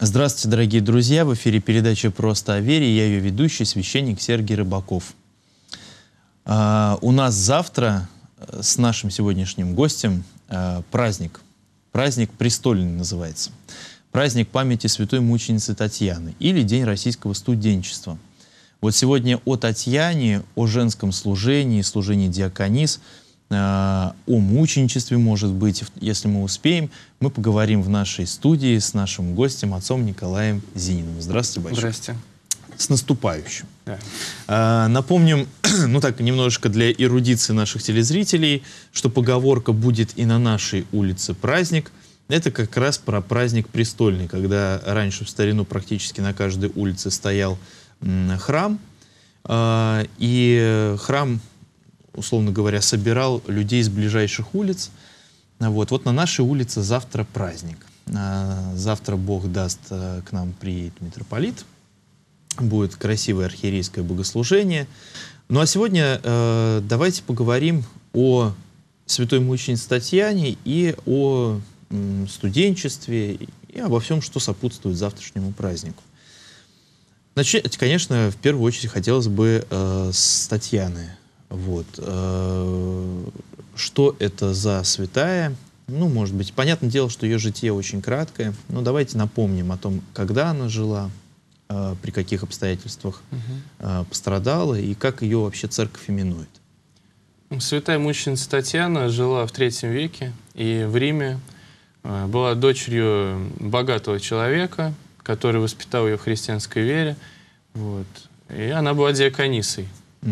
Здравствуйте, дорогие друзья! В эфире передача «Просто о вере» я ее ведущий, священник Сергей Рыбаков. А, у нас завтра э, с нашим сегодняшним гостем а, праздник. Праздник престольный называется. Праздник памяти святой мученицы Татьяны или День российского студенчества. Вот сегодня о Татьяне, о женском служении, служении диаконис – Э, о мученичестве, может быть, если мы успеем, мы поговорим в нашей студии с нашим гостем, отцом Николаем Зининым. Здравствуйте, Батюшка. Здравствуйте. С наступающим. Да. Э, напомним, ну так, немножко для эрудиции наших телезрителей, что поговорка «будет и на нашей улице праздник» Это как раз про праздник престольный, когда раньше в старину практически на каждой улице стоял храм, э, и храм условно говоря, собирал людей с ближайших улиц. Вот, вот на нашей улице завтра праздник. А, завтра Бог даст э, к нам приедет митрополит. Будет красивое архиерейское богослужение. Ну а сегодня э, давайте поговорим о святой мученице Татьяне и о м, студенчестве и обо всем, что сопутствует завтрашнему празднику. Начать, конечно, в первую очередь хотелось бы э, с Татьяны. Вот. Э, что это за святая? Ну, может быть, понятное дело, что ее житие очень краткое, но давайте напомним о том, когда она жила, э, при каких обстоятельствах угу. пострадала и как ее вообще церковь именует. Святая мученица Татьяна жила в третьем веке и в Риме, была дочерью богатого человека, который воспитал ее в христианской вере. Вот. И она была диаконисой. Угу.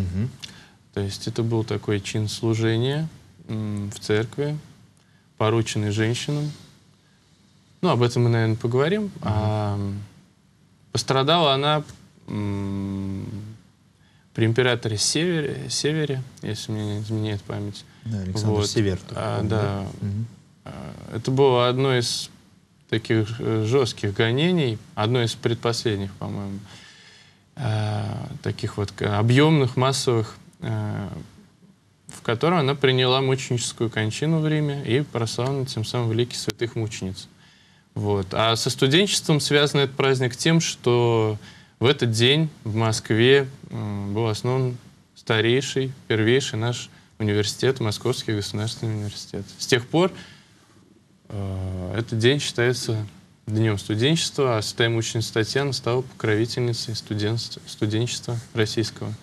То есть это был такой чин служения в церкви, порученный женщинам. Ну, об этом мы, наверное, поговорим. Mm-hmm. А, пострадала она при императоре Севере, Севере, если мне не изменяет память. Да, Александр вот. Север. А, да. да. Угу. А, это было одно из таких э, жестких гонений, одно из предпоследних, по-моему, а, таких вот объемных массовых Э, в котором она приняла мученическую кончину в Риме и прославлена тем самым великих святых мучениц. Вот. А со студенчеством связан этот праздник тем, что в этот день в Москве был основан старейший, первейший наш университет, Московский государственный университет. С тех пор э, этот день считается Днем студенчества, а святая мученица Татьяна стала покровительницей студенчества, студенчества российского.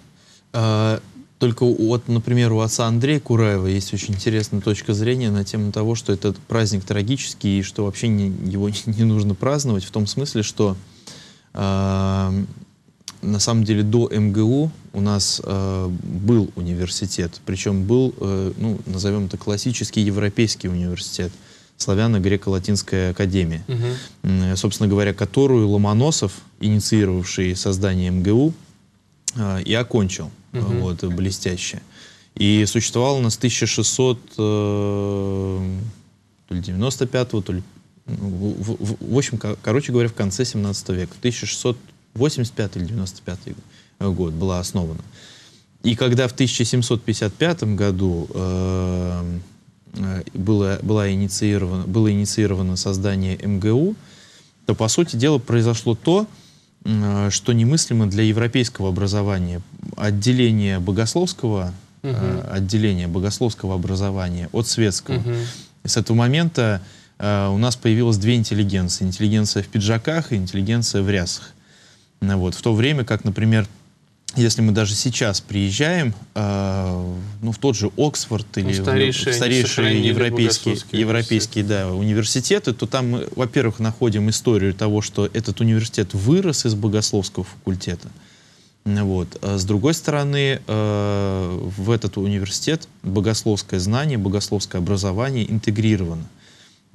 А, только вот, например, у отца Андрея Кураева есть очень интересная точка зрения на тему того, что этот праздник трагический и что вообще не, его не нужно праздновать, в том смысле, что э, на самом деле до МГУ у нас э, был университет, причем был, э, ну, назовем это классический европейский университет, славяно-греко-латинская академия, угу. э, собственно говоря, которую Ломоносов, инициировавший создание МГУ, а, и окончил угу. вот, блестяще. И существовал у нас 1600, то 95-го, то ли... Ну, в, в, в общем, короче говоря, в конце 17 века, 1685 или 95 э, год была основана. И когда в 1755 году э, э было, было, инициировано, было инициировано создание МГУ, то, по сути дела, произошло то, э, Э, что немыслимо для европейского образования. Отделение богословского, угу. отделение богословского образования от светского. Угу. с этого момента э, у нас появилось две интеллигенции. Интеллигенция в пиджаках и интеллигенция в рясах. Вот. В то время как, например, если мы даже сейчас приезжаем, э, ну, в тот же Оксфорд ну, или ну, старейшие, в старейшие европейские, европейские университеты. Да, университеты, то там мы, во-первых, находим историю того, что этот университет вырос из богословского факультета. Вот. А с другой стороны, э, в этот университет богословское знание, богословское образование интегрировано.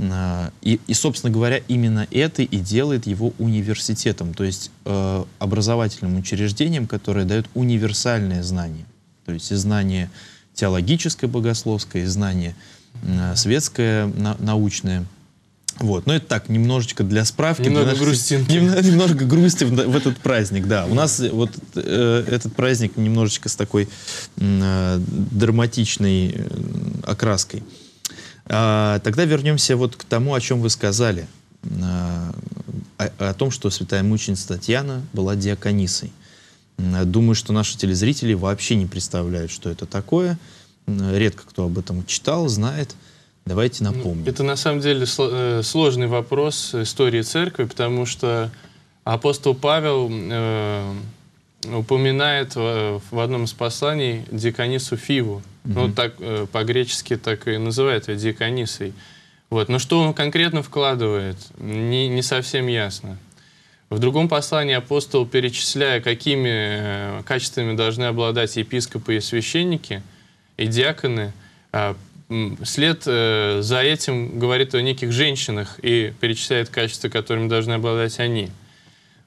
А, и, и, собственно говоря, именно это и делает его университетом, то есть э, образовательным учреждением, которое дает универсальные знания. То есть и знание теологическое, богословское, и знание э, светское, на, научное. Вот. Но это так, немножечко для справки. Немного для грустинки. Немного, немножко грусти в, в этот праздник, да. У нас э, вот э, этот праздник немножечко с такой а, э, драматичной окраской. А, тогда вернемся вот к тому, о чем вы сказали. А, о том, что святая мученица Татьяна была диаконисой. А, думаю, что наши телезрители вообще не представляют, что это такое. Редко кто об этом читал, знает. Давайте ну, напомним. Это на самом деле э, сложный вопрос истории церкви, потому что апостол Павел э, упоминает в, одном из посланий диконису Фиву. mm Ну, так э, по-гречески так и называют ее диконисой. Вот. Но что он конкретно вкладывает, не, не совсем ясно. В другом послании апостол, перечисляя, какими э, качествами должны обладать епископы и священники, и диаконы, а, след э, за этим говорит о неких женщинах и перечисляет качества, которыми должны обладать они –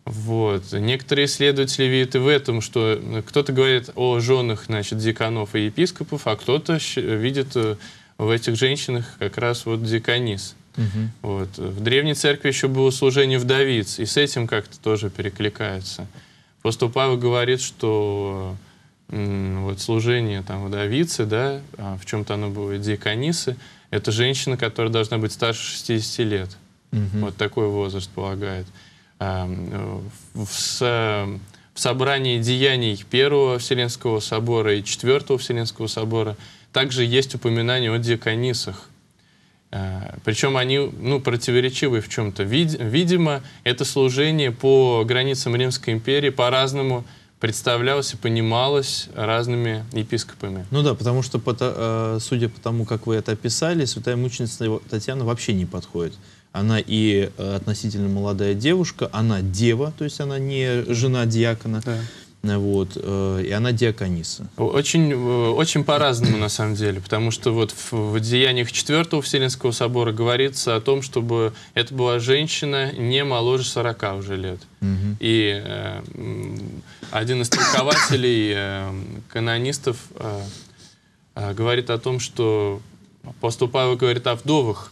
вот. Некоторые исследователи видят и в этом, что э, кто-то говорит о женах значит, деканов и епископов, а кто-то видит э, в этих женщинах как раз вот деканис. Угу. Вот. В Древней Церкви еще было служение вдовиц, и с этим как-то тоже перекликается. Просто Павел говорит, что вот служение там вдовицы, да, а в чем-то оно было диаконисы, это женщина, которая должна быть старше 60 лет. Угу. Вот такой возраст полагает. Э, эм, в собрании деяний Первого Вселенского собора и Четвертого Вселенского собора также есть упоминание о диаконисах. Э, Причем они ну, противоречивы в чем-то. Видимо, это служение по границам Римской империи по-разному – представлялось и понималось разными епископами. Ну да, потому что, э, судя по тому, как вы это описали, святая мученица Татьяна вообще не подходит. Она и э, относительно молодая девушка, она дева, то есть она не жена диакона. Да вот, э, и она диакониса. Очень, э, очень по-разному, на самом деле, потому что вот в, в деяниях 4 Вселенского собора говорится о том, чтобы это была женщина не моложе 40 уже лет. Угу. И э, один из толкователей, э, канонистов, э, э, говорит о том, что апостол Павел говорит о вдовах,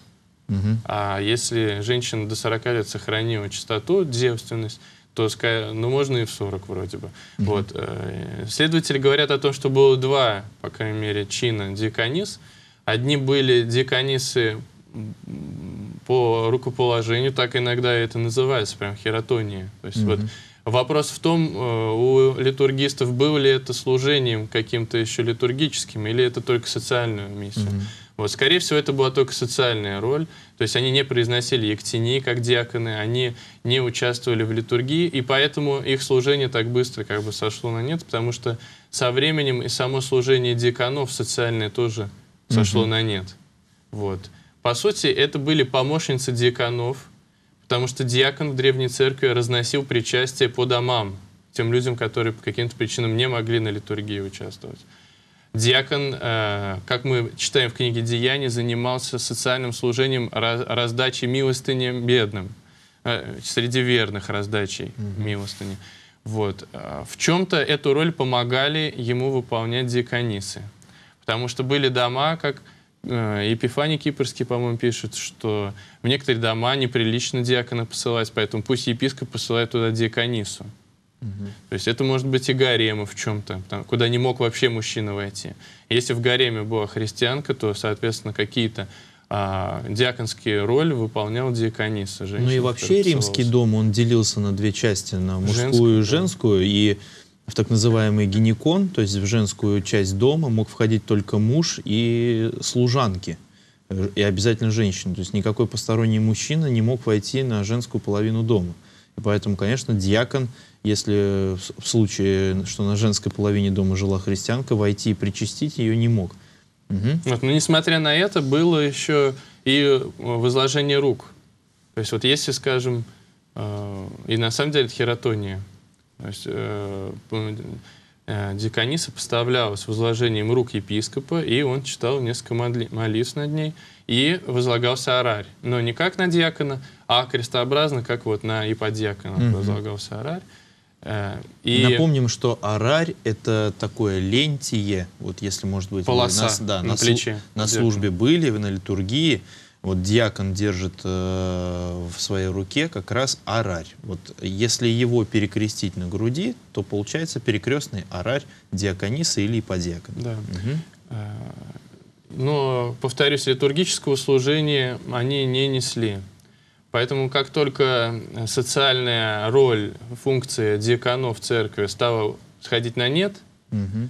угу. а если женщина до 40 лет сохранила чистоту, девственность, то ну, можно и в 40 вроде бы. Mm-hmm. Вот. Э, следователи говорят о том, что было два, по крайней мере, чина диаконис. Одни были диаконисы по рукоположению, так иногда это называется, прям хератония. То есть mm-hmm. вот Вопрос в том, э, у литургистов было ли это служением каким-то еще литургическим, или это только социальную миссию. Mm-hmm. Вот, скорее всего, это была только социальная роль, то есть они не произносили ектении, как диаконы, они не участвовали в литургии, и поэтому их служение так быстро как бы сошло на нет, потому что со временем и само служение диаконов социальное тоже сошло mm-hmm. на нет. Вот. По сути, это были помощницы диаконов, потому что диакон в Древней Церкви разносил причастие по домам тем людям, которые по каким-то причинам не могли на литургии участвовать. Диакон, э, как мы читаем в книге Деяний, занимался социальным служением раздачи милостыни бедным, э, среди верных раздачей mm-hmm. милостыни. Вот. Э, в чем-то эту роль помогали ему выполнять диаконисы. Потому что были дома, как Епифаний Кипрский, по-моему, пишет, что в некоторые дома неприлично диакона посылать, поэтому пусть епископ посылает туда диаконису. Угу. То есть это может быть и гарема в чем-то, куда не мог вообще мужчина войти. Если в гареме была христианка, то, соответственно, какие-то а, диаконские роли выполнял диакониса. Ну и вообще римский дом, он делился на две части, на мужскую и женскую, да. и в так называемый гинекон, то есть в женскую часть дома мог входить только муж и служанки, э, и обязательно женщина. То есть никакой посторонний мужчина не мог войти на женскую половину дома. И поэтому, конечно, диакон, если в случае, что на женской половине дома жила христианка, войти и причастить ее не мог. Угу. Вот, но несмотря на это, было еще и э, возложение рук. То есть вот если, скажем, э, и на самом деле это хератония, то есть э, э, дикониса поставлялась возложением рук епископа, и он читал несколько молитв над ней, и возлагался орарь. Но не как на диакона, а крестообразно, как вот на иподиакона угу. возлагался орарь. Э, и... Напомним, что орарь это такое лентие, вот если, может быть, Полоса нас, да, на, на, плече, на службе были, на литургии, вот диакон держит э, в своей руке как раз орарь. Вот если его перекрестить на груди, то получается перекрестный орарь диакониса или иподиакона. Да. Угу но, повторюсь, литургического служения они не несли. Поэтому как только социальная роль, функция диаконов церкви стала сходить на нет, угу.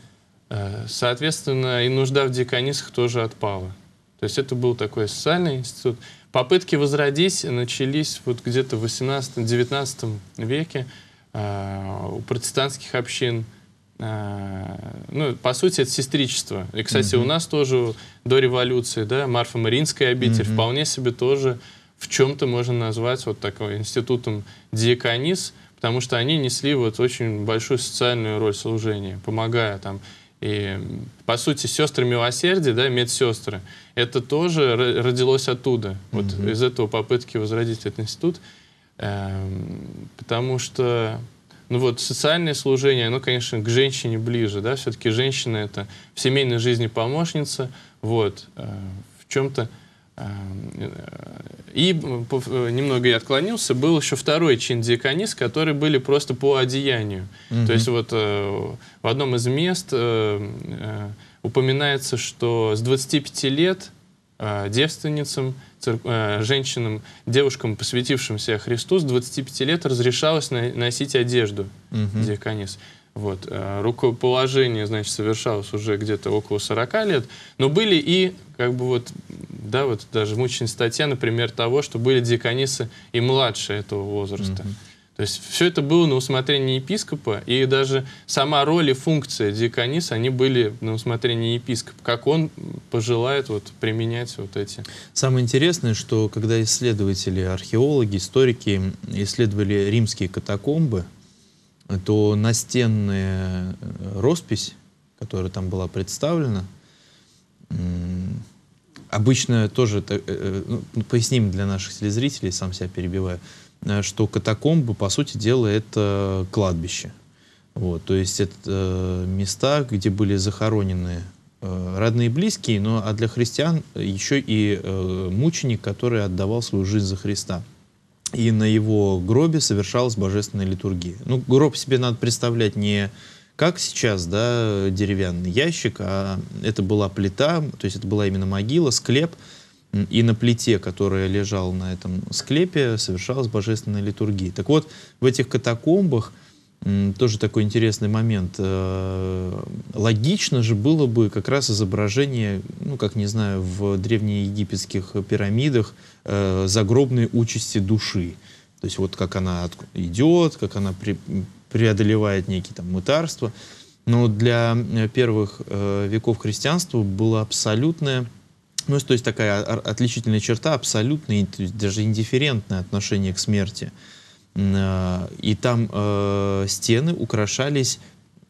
соответственно, и нужда в диаконисах тоже отпала. То есть это был такой социальный институт. Попытки возродить начались вот где-то в 18-19 веке э, у протестантских общин – а, ну, по сути, это сестричество. И, кстати, mm-hmm. у нас тоже до революции, да, Марфа Маринская обитель mm-hmm. вполне себе тоже в чем-то можно назвать вот такой институтом диаконис, потому что они несли вот очень большую социальную роль служения, помогая там и, по сути, сестры милосердия, да, медсестры, это тоже родилось оттуда, mm-hmm. вот из этого попытки возродить этот институт, э, потому что ну вот социальное служение, оно, конечно, к женщине ближе, да, все-таки женщина это в семейной жизни помощница, вот, э, в чем-то. Э, и э, немного я отклонился, был еще второй чин диаконис, которые были просто по одеянию. Mm-hmm. То есть вот в одном из мест упоминается, что с 25 лет Э, девственницам, э, женщинам, девушкам, посвятившим себя Христу, с 25 лет разрешалось носить одежду угу. диаконис. Вот. Э, рукоположение, значит, совершалось уже где-то около 40 лет, но были и, как бы вот, да, вот даже мученная статья, например, того, что были диаконисы и младше этого возраста. Угу. То есть все это было на усмотрение епископа, и даже сама роль и функция диакониса, они были на усмотрение епископа, как он пожелает вот применять вот эти. Самое интересное, что когда исследователи, археологи, историки исследовали римские катакомбы, то настенная э, роспись, которая там была представлена, обычно тоже, э, э, ну, поясним для наших телезрителей, сам себя перебиваю, Э, что катакомбы, по сути дела, это кладбище. Вот, то есть это э, места, где были захоронены э, родные и близкие, но а для христиан еще и мученик, который отдавал свою жизнь за Христа. И на его гробе совершалась божественная литургия. Ну, гроб себе надо представлять не как сейчас, да, деревянный ящик, а это была плита, то есть это была именно могила, склеп, и на плите, которая лежала на этом склепе, совершалась божественная литургия. Так вот, в этих катакомбах тоже такой интересный момент. Э, логично же было бы как раз изображение, ну, как, не знаю, в древнеегипетских пирамидах э, загробной участи души. То есть вот как она идет, как она преодолевает некие там мытарства. Но для э, первых веков христианства было абсолютное ну, то есть такая отличительная черта, абсолютное, то есть даже индифферентное отношение к смерти. А, и там э, стены украшались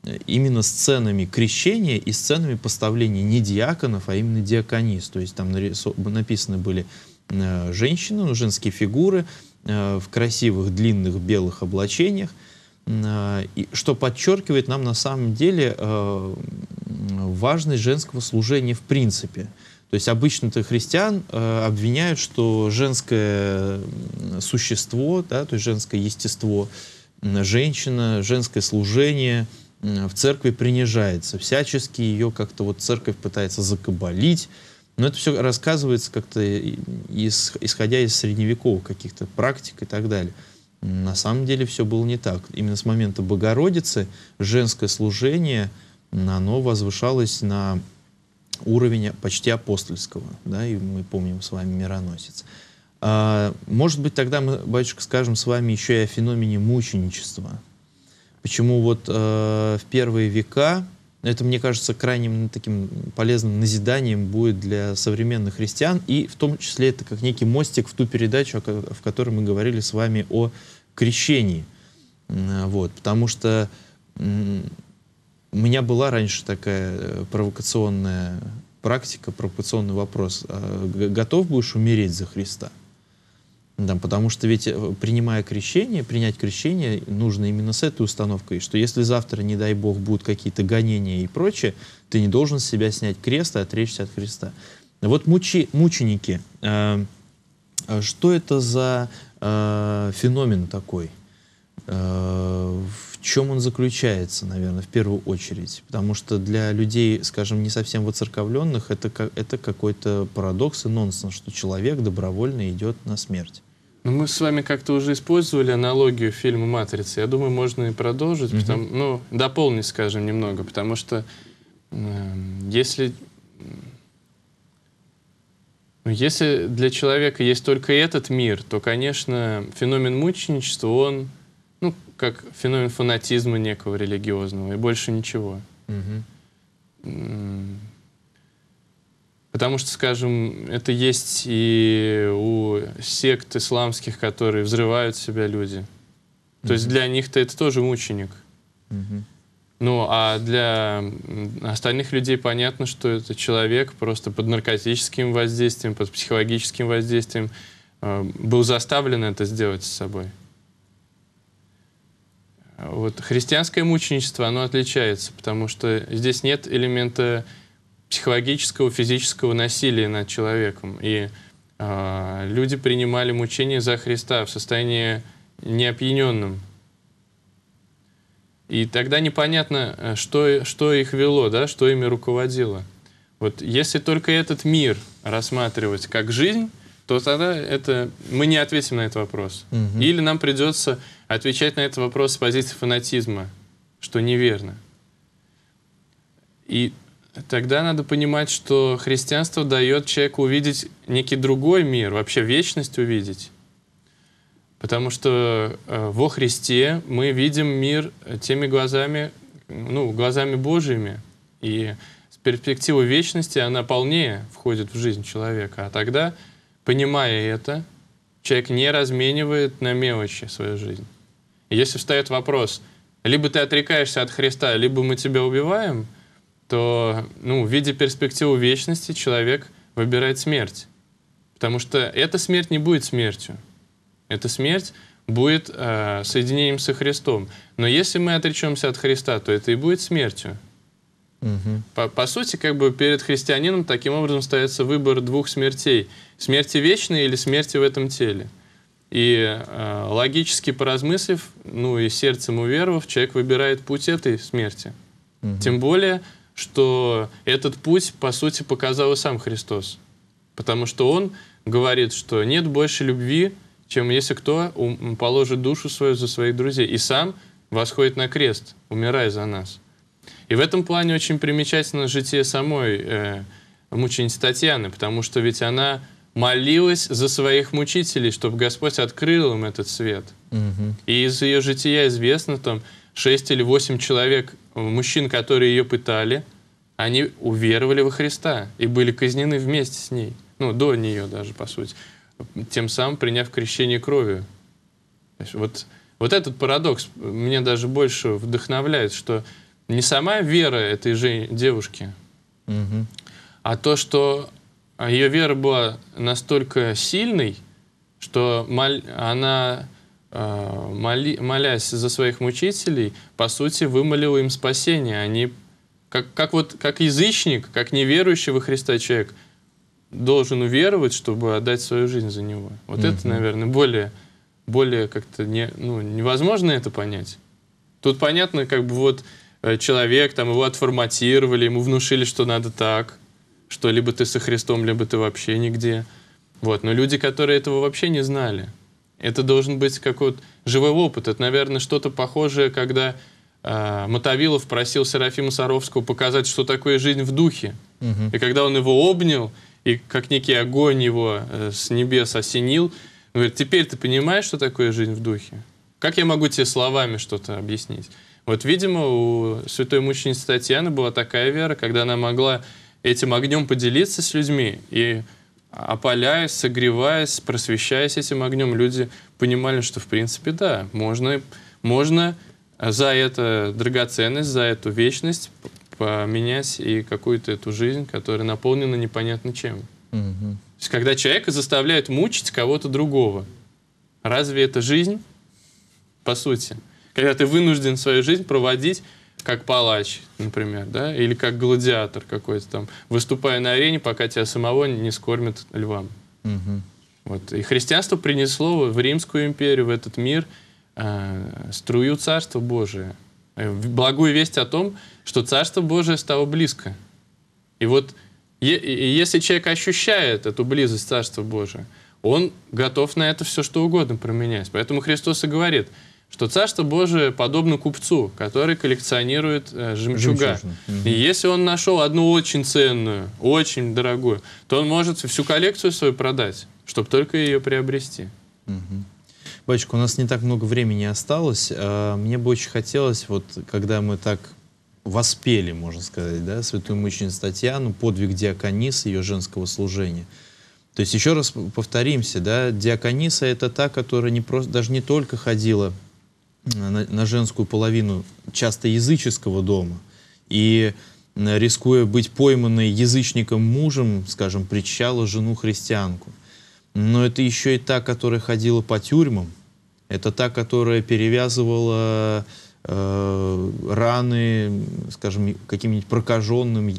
э, именно сценами крещения и сценами поставления не диаконов, а именно диаконис. То есть там написаны были э, женщины, ну, женские фигуры э, в красивых длинных белых облачениях, а, и, что подчеркивает нам на самом деле э, важность женского служения в принципе. Э, то есть обычно-то христиан э, обвиняют, что женское существо, да, то есть женское естество, женщина, женское служение в церкви принижается. Всячески ее как-то вот церковь пытается закабалить. Но это все рассказывается как-то из, исходя из средневековых каких-то практик и так далее. На самом деле все было не так. Именно с момента Богородицы женское служение, оно возвышалось на уровень почти апостольского, да, и мы помним с вами мироносец. А, может быть, тогда мы, батюшка, скажем с вами еще и о феномене мученичества. Почему вот э, в первые века, это, мне кажется, крайним таким полезным назиданием будет для современных христиан, и в том числе это как некий мостик в ту передачу, в которой мы говорили с вами о крещении. Вот, потому что у меня была раньше такая э, провокационная практика, провокационный вопрос. А, готов будешь умереть за Христа? Да, потому что ведь э, принимая крещение, принять крещение нужно именно с этой установкой, что если завтра, не дай бог, будут какие-то гонения и прочее, ты не должен с себя снять крест и отречься от Христа. Вот мучи, мученики, э, а что это за э, феномен такой? Э, чем он заключается, наверное, в первую очередь. Потому что для людей, скажем, не совсем воцерковленных, это, как, это какой-то парадокс и нонсенс, что человек добровольно идет на смерть. Ну, мы с вами как-то уже использовали аналогию фильма «Матрица». Я думаю, можно и продолжить, mm потому, ну, дополнить, скажем, немного, потому что э, если... Ну, если для человека есть только этот мир, то, конечно, феномен мученичества, он как феномен фанатизма некого религиозного, и больше ничего. Потому что, скажем, это есть и у сект исламских, которые взрывают себя люди. То есть для них-то это тоже мученик. Угу. Ну, а для остальных людей понятно, что это человек просто под наркотическим воздействием, под психологическим воздействием э, был заставлен это сделать с собой. Вот. Христианское мученичество, оно отличается, потому что здесь нет элемента психологического, физического насилия над человеком. И э, люди принимали мучение за Христа в состоянии неопьяненном. И тогда непонятно, что, что их вело, да, что ими руководило. Вот если только этот мир рассматривать как жизнь, то тогда это мы не ответим на этот вопрос. Угу. Или нам придется отвечать на этот вопрос с позиции фанатизма, что неверно. И тогда надо понимать, что христианство дает человеку увидеть некий другой мир, вообще вечность увидеть. Потому что э, во Христе мы видим мир э, теми глазами, ну, глазами Божьими. И с перспективы вечности она полнее входит в жизнь человека. А тогда, понимая это, человек не разменивает на мелочи свою жизнь. Если встает вопрос, либо ты отрекаешься от Христа, либо мы тебя убиваем, то ну, в виде перспективы вечности человек выбирает смерть. Потому что эта смерть не будет смертью. Эта смерть будет э, соединением со Христом. Но если мы отречемся от Христа, то это и будет смертью. Угу. По, по сути, как бы перед христианином таким образом ставится выбор двух смертей. Смерти вечной или смерти в этом теле. И э, логически поразмыслив, ну и сердцем уверовав, человек выбирает путь этой смерти. Угу. Тем более, что этот путь, по сути, показал и сам Христос. Потому что он говорит, что нет больше любви, чем если кто положит душу свою за своих друзей. И сам восходит на крест, умирая за нас. И в этом плане очень примечательно житие самой э, мученицы Татьяны, потому что ведь она молилась за своих мучителей, чтобы Господь открыл им этот свет. Угу. И из ее жития известно, там, шесть или восемь человек, э, мужчин, которые ее пытали, они уверовали во Христа и были казнены вместе с ней, ну, до нее даже, по сути, тем самым приняв крещение кровью. Вот, вот этот парадокс мне даже больше вдохновляет, что не сама вера этой же девушки, угу. а то, что а ее вера была настолько сильной, что моль, она, э, моли, молясь за своих мучителей, по сути, вымолила им спасение. Они, как, как, вот, как язычник, как неверующий во Христа человек, должен уверовать, чтобы отдать свою жизнь за него. Вот mm-hmm. это, наверное, более, более как-то не, ну, невозможно это понять. Тут понятно, как бы вот э, человек, там его отформатировали, ему внушили, что надо так что либо ты со Христом, либо ты вообще нигде. Вот. Но люди, которые этого вообще не знали, это должен быть какой-то живой опыт. Это, наверное, что-то похожее, когда э, Мотовилов просил Серафима Саровского показать, что такое жизнь в духе. Угу. И когда он его обнял, и как некий огонь его э, с небес осенил, он говорит, теперь ты понимаешь, что такое жизнь в духе? Как я могу тебе словами что-то объяснить? Вот, видимо, у святой мученицы Татьяны была такая вера, когда она могла этим огнем поделиться с людьми. И а, опаляясь, согреваясь, просвещаясь этим огнем, люди понимали, что, в принципе, да, можно, можно а, за эту драгоценность, за эту вечность поменять и какую-то эту жизнь, которая наполнена непонятно чем. Угу. То есть, когда человека заставляют мучить кого-то другого, разве это жизнь? По сути. Когда ты вынужден свою жизнь проводить как палач, например, да, или как гладиатор какой-то там, выступая на арене, пока тебя самого не скормят львам. Угу. Вот. И христианство принесло в Римскую империю, в этот мир э, струю Царства Божия. Э, благую весть о том, что Царство Божие стало близко. И вот е- и если человек ощущает эту близость Царства Божия, он готов на это все что угодно променять. Поэтому Христос и говорит – что Царство Божие подобно купцу, который коллекционирует э, жемчуга. Угу. И если он нашел одну очень ценную, очень дорогую, то он может всю коллекцию свою продать, чтобы только ее приобрести. Угу. Батюшка, у нас не так много времени осталось. А, мне бы очень хотелось, вот когда мы так воспели, можно сказать, да, святую мученицу Татьяну, подвиг диаконис ее женского служения – то есть еще раз повторимся, да, диакониса это та, которая не просто, даже не только ходила на, на женскую половину часто языческого дома, и рискуя быть пойманной язычником мужем, скажем, причащала жену христианку. Но это еще и та, которая ходила по тюрьмам, это та, которая перевязывала э, раны, скажем, каким-нибудь прокаженным,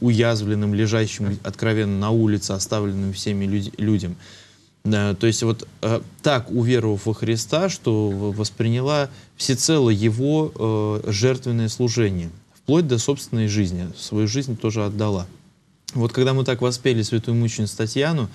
уязвленным, лежащим откровенно на улице, оставленным всеми людь людям. Э, то есть вот э, так уверовав во Христа, что восприняла всецело его э, жертвенное служение, вплоть до собственной жизни, свою жизнь тоже отдала. Вот когда мы так воспели святую мученицу Татьяну,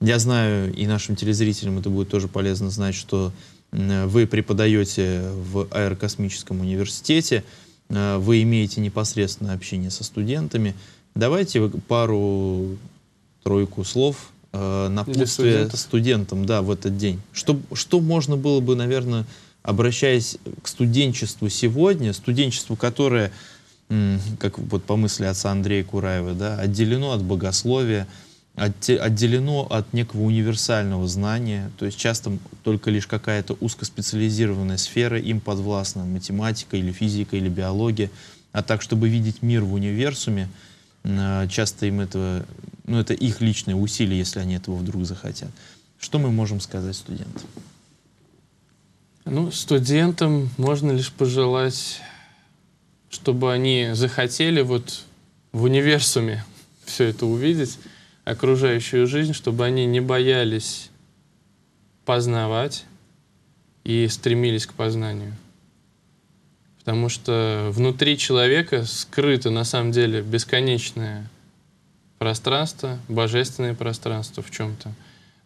я знаю, и нашим телезрителям это будет тоже полезно знать, что вы преподаете в Аэрокосмическом университете, вы имеете непосредственное общение со студентами. Давайте пару-тройку слов э, напутствие студентам да, в этот день? Что, что можно было бы, наверное, обращаясь к студенчеству сегодня, студенчеству, которое, как вот по мысли отца Андрея Кураева, да, отделено от богословия, отделено от некого универсального знания, то есть часто только лишь какая-то узкоспециализированная сфера им подвластна, математика или физика или биология, а так, чтобы видеть мир в универсуме, Э, часто им этого, ну это их личные усилия, если они этого вдруг захотят. Что мы можем сказать студентам? Ну, студентам можно лишь пожелать, чтобы они захотели вот в универсуме все это увидеть, окружающую жизнь, чтобы они не боялись познавать и стремились к познанию. Потому что внутри человека скрыто на самом деле бесконечное пространство, божественное пространство в чем-то.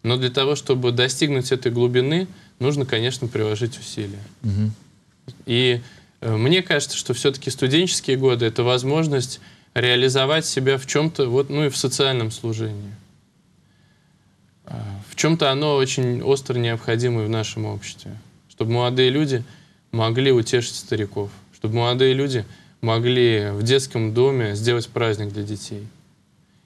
Но для того, чтобы достигнуть этой глубины, нужно, конечно, приложить усилия. Угу. И э, мне кажется, что все-таки студенческие годы это возможность реализовать себя в чем-то, вот, ну и в социальном служении. А, в чем-то оно очень остро необходимо в нашем обществе. Чтобы молодые люди могли утешить стариков, чтобы молодые люди могли в детском доме сделать праздник для детей.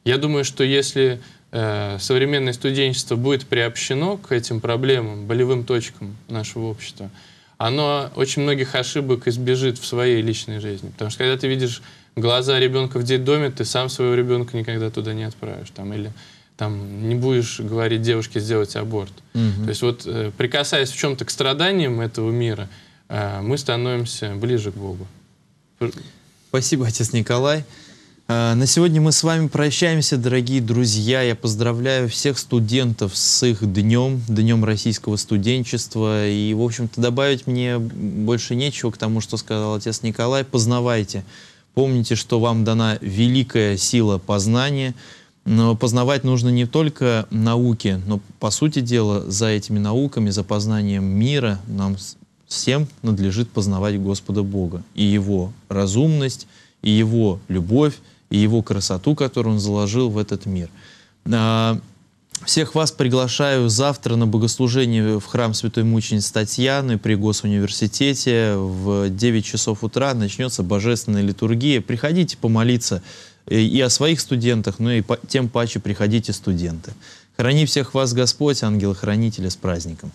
Я думаю, что если э, современное студенчество будет приобщено к этим проблемам, болевым точкам нашего общества, оно очень многих ошибок избежит в своей личной жизни. Потому что когда ты видишь глаза ребенка в детдоме, ты сам своего ребенка никогда туда не отправишь. Там, или там, не будешь говорить девушке сделать аборт. Угу. То есть вот э, прикасаясь в чем-то к страданиям этого мира, а, мы становимся ближе к Богу. Спасибо, отец Николай. А, на сегодня мы с вами прощаемся, дорогие друзья. Я поздравляю всех студентов с их днем, днем российского студенчества. И, в общем-то, добавить мне больше нечего к тому, что сказал отец Николай. Познавайте. Помните, что вам дана великая сила познания. Но познавать нужно не только науки, но, по сути дела, за этими науками, за познанием мира нам всем надлежит познавать Господа Бога, и Его разумность, и Его любовь, и Его красоту, которую Он заложил в этот мир. А, всех вас приглашаю завтра на богослужение в храм Святой Мученицы Татьяны при Госуниверситете. В 9 часов утра начнется божественная литургия. Приходите помолиться и о своих студентах, но и тем паче приходите студенты. Храни всех вас Господь, ангел-хранители, с праздником!